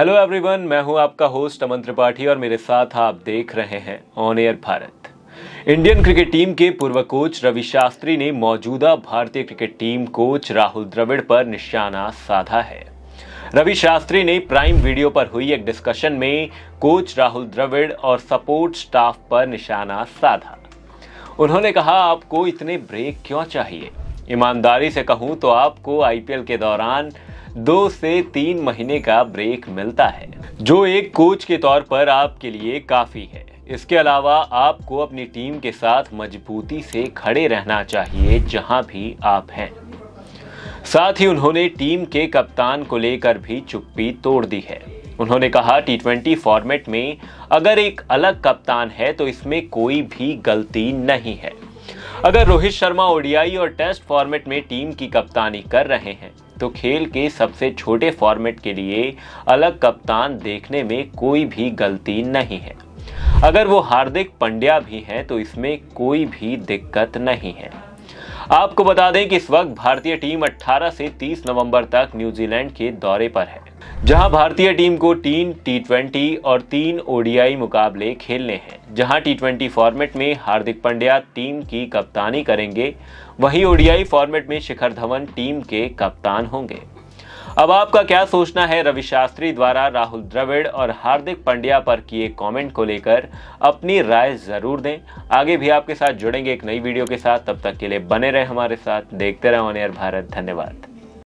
hello everyone मैं हूं आपका होस्ट अमन त्रिपाठी और मेरे साथ आप देख रहे हैं on air Bharat Indian cricket team के पूर्व कोच रवि शास्त्री ने मौजूदा भारतीय cricket team coach Rahul Dravid पर निशाना साधा है रवि शास्त्री ने प्राइम वीडियो पर हुई एक डिस्कशन में कोच राहुल द्रविड़ और सपोर्ट स्टाफ पर निशाना साधा उन्होंने कहा आपको इतने ब्रेक क्यों चाहिए ईमानदारी से कहूं तो आपको आईपीएल के दौरान दो से तीन महीने का ब्रेक मिलता है जो एक कोच के तौर पर आपके लिए काफी है इसके अलावा आपको अपनी टीम के साथ मजबूती से खड़े रहना चाहिए जहां भी आप हैं साथ ही उन्होंने टीम के कप्तान को लेकर भी चुप्पी तोड़ दी है उन्होंने कहा टी ट्वेंटी फॉर्मेट में अगर एक अलग कप्तान है तो इसमें कोई भी गलती नहीं है अगर रोहित शर्मा ओडियाई और टेस्ट फॉर्मेट में टीम की कप्तानी कर रहे हैं तो खेल के सबसे छोटे फॉर्मेट के लिए अलग कप्तान देखने में कोई भी गलती नहीं है अगर वो हार्दिक पंड्या भी हैं तो इसमें कोई भी दिक्कत नहीं है आपको बता दें कि इस वक्त भारतीय टीम 18 से 30 नवंबर तक न्यूजीलैंड के दौरे पर है जहां भारतीय टीम को तीन टी और तीन ओडीआई मुकाबले खेलने हैं जहां टी फॉर्मेट में हार्दिक पंड्या टीम की कप्तानी करेंगे वहीं ओडीआई फॉर्मेट में शिखर धवन टीम के कप्तान होंगे अब आपका क्या सोचना है रवि शास्त्री द्वारा राहुल द्रविड़ और हार्दिक पंड्या पर किए कमेंट को लेकर अपनी राय जरूर दें आगे भी आपके साथ जुड़ेंगे एक नई वीडियो के साथ तब तक के लिए बने रहे हमारे साथ देखते रहे ऑन एयर भारत धन्यवाद